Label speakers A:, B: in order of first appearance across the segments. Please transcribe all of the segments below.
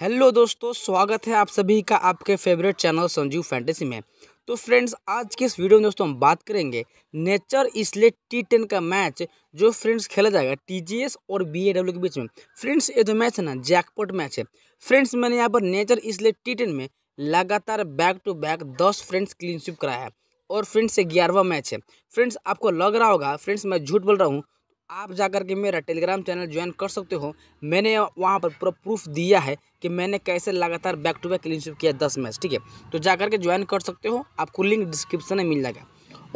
A: hello दोस्तों स्वागत है आप सभी का आपके फेवरेट चैनल संजीव फैंटेसी में तो फ्रेंड्स आज के इस वीडियो में दोस्तों हम बात करेंगे नेचर इसलिए टी टेन का मैच जो फ्रेंड्स खेला जाएगा टीजीएस और बीएडब्ल्यू के बीच में फ्रेंड्स ये जो मैच है ना जैकपॉट मैच है फ्रेंड्स मैंने यहाँ पर नेचर इसलिए टी टेन में लगातार बैक टू बैक दस फ्रेंड्स क्लीनशिप कराया है और फ्रेंड्स से ग्यारहवा मैच है फ्रेंड्स आपको लग रहा होगा फ्रेंड्स मैं झूठ बोल रहा हूँ आप जा कर के मेरा टेलीग्राम चैनल ज्वाइन कर सकते हो मैंने वहाँ पर पूरा प्रूफ दिया है कि मैंने कैसे लगातार बैक टू बैक क्लीनशिप किया दस मैच ठीक है तो जा कर के ज्वाइन कर सकते हो आपको लिंक डिस्क्रिप्शन में मिल जाएगा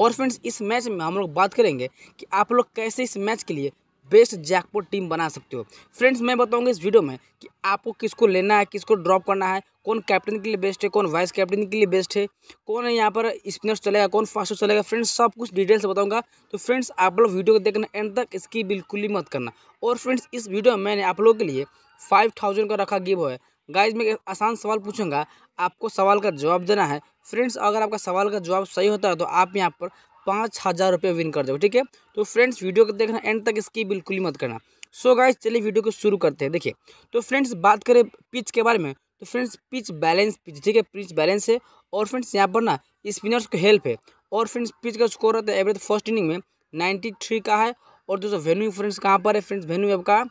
A: और फ्रेंड्स इस मैच में हम लोग बात करेंगे कि आप लोग कैसे इस मैच के लिए बेस्ट जैकपॉट टीम बना सकते हो फ्रेंड्स मैं बताऊंगा इस वीडियो में कि आपको किसको लेना है किसको ड्रॉप करना है कौन कैप्टन के लिए बेस्ट है कौन वाइस कैप्टन के लिए बेस्ट है कौन है यहाँ पर स्पिनर्स चलेगा कौन फास्ट चलेगा फ्रेंड्स सब कुछ डिटेल्स बताऊंगा तो फ्रेंड्स आप लोग वीडियो को देखना एंड तक इसकी बिल्कुल ही मत करना और फ्रेंड्स इस वीडियो में मैंने आप लोगों के लिए फाइव थाउजेंड का रखा गिव है गाइज में आसान सवाल पूछूंगा आपको सवाल का जवाब देना है फ्रेंड्स अगर आपका सवाल का जवाब सही होता है तो आप यहाँ पर पाँच हज़ार रुपये विन कर दो ठीक है तो फ्रेंड्स वीडियो को देखना एंड तक इसकी बिल्कुल ही मत करना सो so चलिए वीडियो को शुरू करते हैं देखिए तो फ्रेंड्स बात करें पिच के बारे में तो फ्रेंड्स पिच बैलेंस पिच ठीक है पिच बैलेंस है और फ्रेंड्स यहाँ पर ना स्पिनर्स को हेल्प है और फ्रेंड्स पिच का स्कोर रहता है एवरेज फर्स्ट इनिंग में नाइन्टी थ्री का है और दोस्तों वेन्यू फ्रेंड्स कहाँ पर है फ्रेंड्स वेन्यू आपका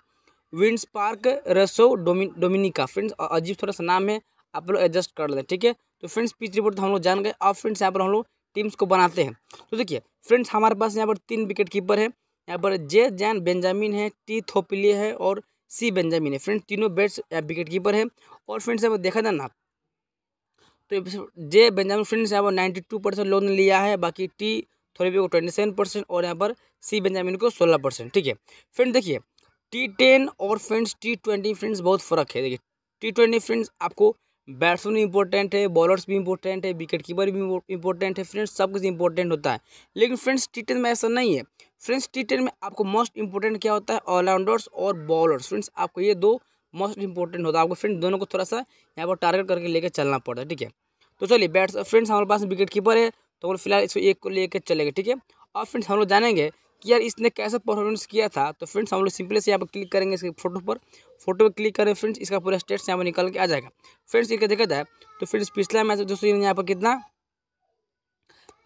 A: विंड्स पार्क रसो डोमिन डोमिनिका फ्रेंड्स अजीब थोड़ा सा नाम है आप लोग एडजस्ट कर लेते हैं ठीक है तो फ्रेंड्स पिच रिपोर्ट हम लोग जान गए अब फ्रेंड्स यहाँ पर हम लोग टीम्स को बनाते हैं तो देखिए फ्रेंड्स हमारे पास यहाँ पर तीन विकेट कीपर है यहाँ पर जे जैन बेंजामिन है टी थोपिली है और सी बेंजामिन है फ्रेंड्स तीनों या विकेट कीपर है और फ्रेंड्स यहाँ पर देखा था ना तो जे बेंजामिन फ्रेंड्स यहाँ पर नाइन्टी टू परसेंट लोन लिया है बाकी टी थोड़ी को ट्वेंटी सेवन परसेंट और यहाँ पर सी बेंजामिन को सोलह परसेंट ठीक है फ्रेंड देखिए टी टेन और फ्रेंड्स टी ट्वेंटी फ्रेंड्स बहुत फ़र्क है देखिए टी ट्वेंटी फ्रेंड्स आपको बैट्समैन भी इंपॉर्टेंट है बॉलर्स भी इंपॉर्टेंट है विकेट कीपर भी इंपॉर्टेंट है फ्रेंड्स सब कुछ इंपॉर्टेंट होता है लेकिन फ्रेंड्स टी टेन में ऐसा नहीं है फ्रेंड्स टी टेन में आपको मोस्ट इंपॉर्टेंट क्या होता है ऑलराउंडर्स और बॉलर्स फ्रेंड्स आपको ये दो मोस्ट इंपॉर्टेंट होता है आपको फ्रेंड दोनों को थोड़ा सा यहाँ पर टारगेट करके लेकर चलना पड़ता है ठीक है तो चलिए बैट्स फ्रेंड्स हमारे पास विकेट कीपर है तो हम फिलहाल इसको एक को लेकर चलेगा ठीक है और फ्रेंड्स हम लोग जानेंगे कि यार इसने कैसा परफॉर्मेंस किया था तो फ्रेंड्स हम लोग सिंपली से यहाँ पर क्लिक करेंगे इसके फोटो पर फोटो पर क्लिक करें फ्रेंड्स इसका पूरा स्टेट्स यहाँ पर निकल के आ जाएगा फ्रेंड्स इनका देखा जाए तो फ्रेंड्स पिछला मैच दोस्तों यहाँ पर कितना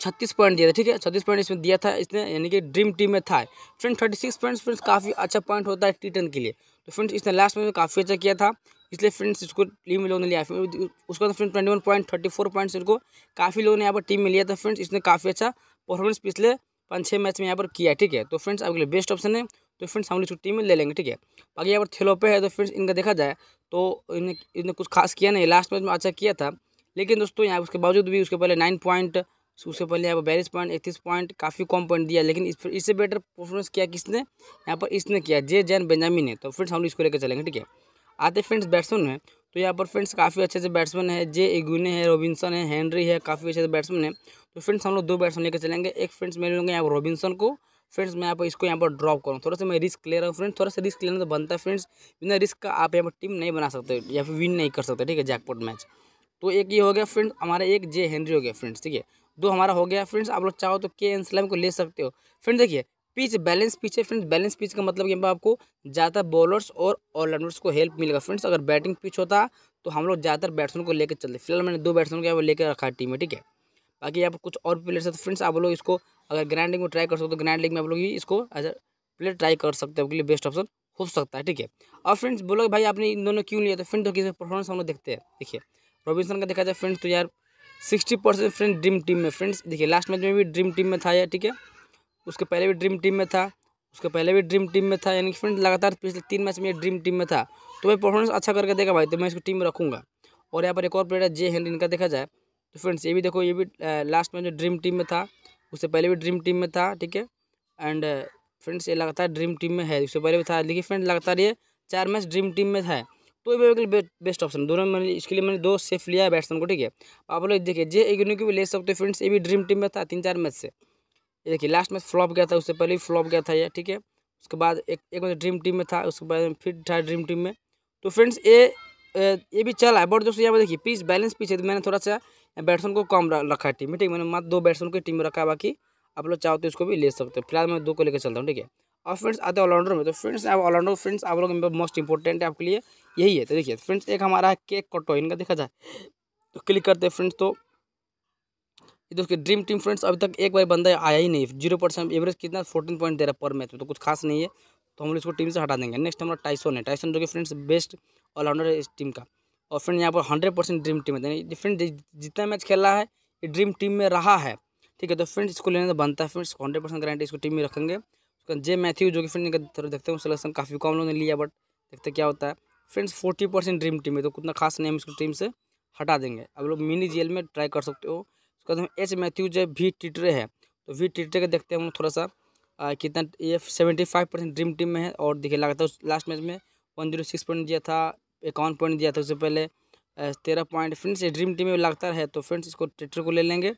A: छत्तीस पॉइंट दिया था ठीक है छत्तीस पॉइंट इसमें दिया था इसने यानी कि ड्रीम टीम में था friend thirty six point friends काफ़ी अच्छा पॉइंट होता है टी टेन के लिए तो फ्रेंड्स इसने लास्ट में काफ़ी अच्छा किया था इसलिए फ्रेंड्स इसको टीम में लोगों ने लिया उसके बाद friends twenty one point thirty four points इनको काफ़ी लोगों ने यहाँ पर टीम में लिया था फ्रेंड्स इसने काफ़ी अच्छा परफॉर्मेंस पिछले पाँच छः मैच में यहाँ पर किया ठीक है तो फ्रेंड्स आपके लिए बेस्ट ऑप्शन है तो फ्रेंड्स हम लोग छुट्टी टीम में ले लेंगे ठीक है बाकी यहाँ पर थेलोपे है तो फ्रेंड्स इनका देखा जाए तो इन्हें इन्हें कुछ खास किया नहीं लास्ट मैच में अच्छा किया था लेकिन दोस्तों यहाँ उसके बावजूद भी उसके पहले नाइन पॉइंट उससे पहले यहाँ पर बयालीस पॉइंट इकतीस पॉइंट काफ़ी कम पॉइंट दिया लेकिन इस इससे बेटर परफॉर्मेंस किया किसने यहाँ पर इसने किया जे जैन बेंजामिन ने तो फ्रेंड्स हम लोग इसको लेकर चलेंगे ठीक है आते फ्रेंड्स बैट्समैन में तो यहाँ पर फ्रेंड्स काफ़ी अच्छे से बैट्समैन है जे एगुने है रॉबिनसन है हेनरी है काफ़ी अच्छे से बैट्समैन है तो फ्रेंड्स हम लोग दो बैट्समैन लेकर चलेंगे एक फ्रेंड्स मैं लूँगा यहाँ पर रॉबिन्सन को फ्रेंड्स मैं यहाँ पर इसको यहाँ पर ड्रॉप करूँ थोड़ा सा मैं रिस्क ले रहा हूँ फ्रेंड्स थोड़ा सा रिस्क लेना तो बनता है फ्रेंड्स बिना रिस्क का आप यहाँ पर टीम नहीं बना सकते या फिर विन नहीं कर सकते ठीक है जैकपॉट मैच तो एक ये हो गया फ्रेंड्स हमारा एक जे हेनरी हो गया फ्रेंड्स ठीक है दो हमारा हो गया फ्रेंड्स आप लोग चाहो तो के एन स्लैम को ले सकते हो फ्रेंड देखिए पिच बैलेंस पिच है फ्रेंड्स बैलेंस पिच का मतलब यहाँ पर आपको ज़्यादातर बॉलर्स और ऑलराउंडर्स को हेल्प मिलेगा फ्रेंड्स अगर बैटिंग पिच होता तो हम लोग ज़्यादातर बैट्समैन को लेकर चलते फिलहाल मैंने दो बैट्समैन को यहाँ पर लेकर रखा है टीम में ठीक है बाकी यहाँ पर कुछ और प्लेयर्स है तो फ्रेंड्स आप लोग इसको अगर ग्रैंड लीग में ट्राई कर सकते हो तो ग्रैंड लीग में आप लोग इसको एज अ प्लेयर ट्राई कर सकते हो आपके लिए बेस्ट ऑप्शन हो सकता है ठीक है और फ्रेंड्स बोलो भाई आपने इन दोनों क्यों लिया तो फ्रेंड तो किसी परफॉर्मेंस हम लोग देखते हैं देखिए रॉबिन्सन का देखा जाए फ्रेंड्स तो यार sixty percent friend dream team में फ्रेंड्स देखिए लास्ट मैच में भी ड्रीम टीम में था यार ठीक है उसके पहले भी ड्रीम टीम में था उसके पहले भी ड्रीम टीम में था यानी कि फ्रेंड लगातार पिछले तीन मैच में ये ड्रीम टीम में था तो भाई परफॉर्मेंस अच्छा करके देगा भाई तो मैं इसको टीम में रखूँगा और यहाँ पर एक और प्लेयर है जे हेनरी इनका देखा जाए तो फ्रेंड्स ये भी देखो ये भी लास्ट मैच जो ड्रीम टीम में था उससे पहले भी ड्रीम टीम में था ठीक है एंड फ्रेंड्स ये लगातार ड्रीम टीम में है उससे पहले भी था लेकिन फ्रेंड लगातार ये चार मैच ड्रीम टीम में था तो ये बिल्कुल बेस्ट ऑप्शन दोनों मैंने इसके लिए मैंने दो सेफ लिया है बैट्समैन को ठीक है आप लोग देखिए जे एग्नो को भी ले सकते हो फ्रेंड्स ये भी ड्रीम टीम में था तीन चार मैच से ये देखिए लास्ट में फ्लॉप गया था उससे पहले ही फ्लॉप गया था ये ठीक है उसके बाद एक एक बार ड्रीम टीम में था उसके बाद फिर था ड्रीम टीम में तो फ्रेंड्स ये ये भी चला है बट दोस्तों यहाँ पर देखिए पीस बैलेंस पीछे मैंने थोड़ा सा बैट्समैन को कम रखा है टीम में ठीक है मैंने मात्र दो बैट्समैन को टीम में रखा है बाकी आप लोग चाहो तो इसको भी ले सकते हो फिलहाल मैं दो को लेकर चलता हूँ ठीक है और फ्रेंड्स आते हैं ऑलराउंडर में तो फ्रेंड्स आप ऑलराउंडर फ्रेंड्स आप लोग मोस्ट इंपॉर्टेंट है आपके लिए यही है तो देखिए फ्रेंड्स एक हमारा है केक कटो इनका देखा जाए तो क्लिक करते हैं फ्रेंड्स तो ये उसके ड्रीम टीम फ्रेंड्स अभी तक एक बार बंदा आया ही नहीं जीरो परसेंट एवरेज कितना फोर्टीन पॉइंट दे रहा है पर मैच में तो कुछ खास नहीं है तो हम लोग इसको टीम से हटा देंगे नेक्स्ट हमारा टाइसन है टाइसन जो कि फ्रेंड्स बेस्ट ऑलराउंडर है इस टीम का और फ्रेंड यहाँ पर हंड्रेड परसेंट ड्रीम टीम है फ्रेंड जितना मैच खेला है ये ड्रीम टीम में रहा है ठीक है तो फ्रेंड इसको लेने तो बनता है फ्रेंड्स हंड्रेड परसेंट गारंटी इसको टीम में रखेंगे उसका जे मैथ्यू जो कि फ्रेंड थोड़ा देखते हैं सिलेक्शन काफ़ी कम लोगों ने लिया बट देखते क्या होता है friends forty percent dream team है तो कितना खास नहीं हम इसको टीम से हटा देंगे अब लोग मिनी जेल में ट्राई कर सकते हो उसके बाद एच मैथ्यू है वी टिटरे है तो वी टिटरे का देखते हैं हम थोड़ा सा आ, कितना ये seventy five percent dream team में है और देखिए लगातार लास्ट मैच में वन जीरो सिक्स पॉइंट दिया था इक्यावन पॉइंट दिया था उससे पहले तेरह पॉइंट फ्रेंड्स ये ड्रीम टीम में लगातार है तो फ्रेंड्स इसको टिटर को ले लेंगे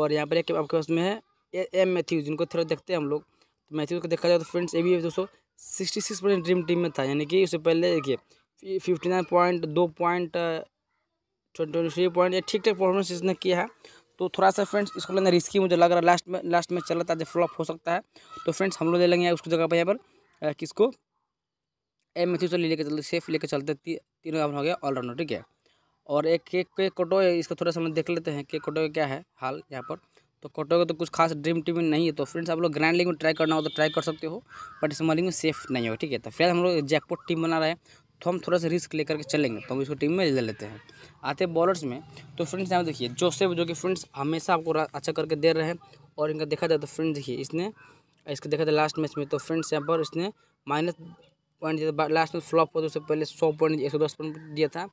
A: और यहाँ पर एक आपके पास में है ए एम मैथ्यू जिनको थोड़ा देखते हैं हम लोग तो को देखा जाए तो फ्रेंड्स ये भी दोस्तों sixty six percent dream team में था यानी कि उससे पहले देखिए फिफ्टी नाइन पॉइंट दो पॉइंट ट्वेंटी थ्री पॉइंट ये ठीक ठाक परफॉर्मेंस इसने किया है तो थोड़ा सा फ्रेंड्स इसको लेना रिस्की मुझे लग रहा है लास्ट में लास्ट में रहा था जब फ्लॉप हो सकता है तो फ्रेंड्स हम लोग ले लेंगे उसकी जगह पर यहाँ पर किसको एम मैथ्यूज से लेकर चलते सेफ लेकर चलते ती, तीनों यहाँ हो गया ऑलराउंडर ठीक है और एक केक के कोटो है इसका थोड़ा सा हम देख लेते हैं केक कोटो का क्या है हाल यहाँ पर तो कोटो का तो कुछ खास ड्रीम टीम नहीं है तो फ्रेंड्स आप लोग ग्रैंड लीग में ट्राई करना हो तो ट्राई कर सकते हो बट इस मालिंग में सेफ नहीं हो ठीक है तो फिर हम लोग जैकपोट टीम बना रहे हैं तो हम थोड़ा सा रिस्क लेकर के चलेंगे तो हम इसको टीम में ले लेते हैं आते हैं बॉलर्स में तो फ्रेंड्स यहाँ देखिए जोसेफ जो कि फ्रेंड्स हमेशा आपको अच्छा करके दे रहे हैं और इनका देखा जाए तो फ्रेंड्स देखिए इसने इसका देखा जाए लास्ट मैच में तो फ्रेंड्स यहाँ पर इसने माइनस पॉइंट दिया था लास्ट में फ्लॉप हुआ तो उससे पहले सौ पॉइंट एक सौ दस पॉइंट दिया था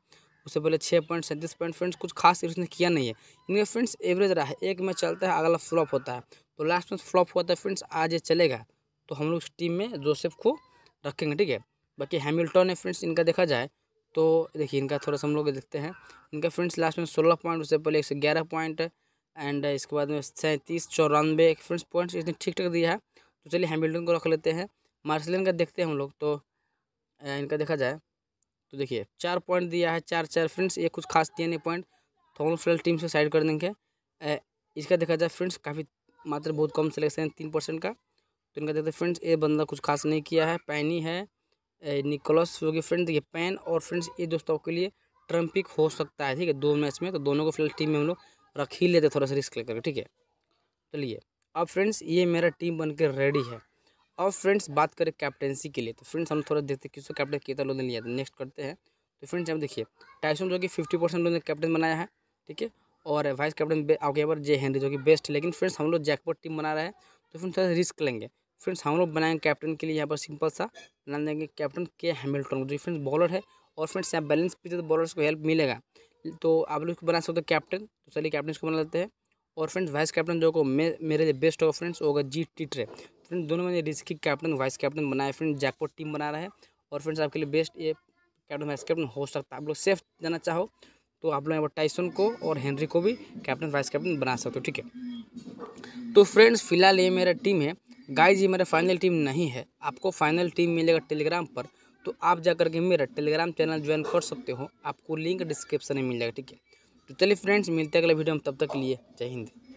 A: उससे पहले छः पॉइंट सैंतीस पॉइंट फ्रेंड्स कुछ खास उसने किया नहीं है इनका फ्रेंड्स एवरेज रहा है एक मैच चलता है अगला फ्लॉप होता है तो लास्ट मैच फ्लॉप हुआ था फ्रेंड्स आज ये चलेगा तो हम लोग टीम में जोसेफ को रखेंगे ठीक है बाकी हैमिल्टन है फ्रेंड्स इनका देखा जाए तो देखिए इनका थोड़ा सा हम लोग देखते हैं इनका फ्रेंड्स लास्ट में सोलह पॉइंट उससे पहले एक सौ ग्यारह पॉइंट एंड इसके बाद में सैंतीस चौरानवे फ्रेंड्स पॉइंट्स इसने ठीक ठाक दिया है तो चलिए हैमिल्टन को रख लेते हैं मार्सलिन का देखते हैं हम लोग तो इनका देखा जाए तो देखिए चार पॉइंट दिया है चार चार फ्रेंड्स ये कुछ खास दिया नहीं पॉइंट तो हम लोग फिलहाल टीम से साइड कर देंगे इसका देखा जाए फ्रेंड्स काफ़ी मात्रा बहुत कम सिलेक्शन है तीन परसेंट का तो इनका देखते हैं फ्रेंड्स ये बंदा कुछ खास नहीं किया है पैनी है निकोलस हो गया फ्रेंड देखिए पैन और फ्रेंड्स ये दोस्तों के लिए ट्रम्पिक हो सकता है ठीक है दो मैच में तो दोनों को फिलहाल टीम में हम लोग रख ही लेते थोड़ा सा रिस्क लेकर ठीक है चलिए अब फ्रेंड्स ये मेरा टीम बन रेडी है अब फ्रेंड्स बात करें कैप्टनसी के लिए तो फ्रेंड्स हम थोड़ा देखते किसको कैप्टन कितना लोगों ने लिया था नेक्स्ट करते हैं तो फ्रेंड्स हम देखिए टाइसन जो कि फिफ्टी परसेंट लोगों ने कैप्टन बनाया है ठीक है और वाइस कैप्टन आपके यहाँ पर जे हेनरी जो कि बेस्ट लेकिन फ्रेंड्स हम लोग जैकपॉट टीम बना रहे हैं तो फ्रेंड्स थोड़ा रिस्क लेंगे फ्रेंड्स हम लोग बनाएंगे कैप्टन के लिए यहाँ पर सिंपल सा बना देंगे कैप्टन के हैमिल्टन जो फ्रेंड्स बॉलर है और फ्रेंड्स यहाँ बैलेंस पीछे तो बॉलर्स को हेल्प मिलेगा तो आप लोग बना सकते हो कैप्टन तो चलिए कैप्टन इसको बना लेते हैं और फ्रेंड्स वाइस कैप्टन जो को मे, मेरे लिए बेस्ट होगा फ्रेंड्स होगा जी टी ट्रे फ्रेंड्स दोनों मैंने रिस्की कैप्टन वाइस कैप्टन बनाया फ्रेंड जैकपॉट टीम बना रहा है और फ्रेंड्स आपके लिए बेस्ट ये कैप्टन वाइस कैप्टन हो सकता है आप लोग सेफ जाना चाहो तो आप लोग यहाँ पर टाइसन को और हेनरी को भी कैप्टन वाइस कैप्टन बना सकते हो ठीक है तो फ्रेंड्स फिलहाल ये मेरा टीम है गाय जी मेरा फाइनल टीम नहीं है आपको फाइनल टीम मिलेगा टेलीग्राम पर तो आप जा के मेरा टेलीग्राम चैनल ज्वाइन कर सकते हो आपको लिंक डिस्क्रिप्शन में मिल जाएगा ठीक है तो चलिए फ्रेंड्स मिलते हैं अगले वीडियो में तब तक के लिए जय हिंद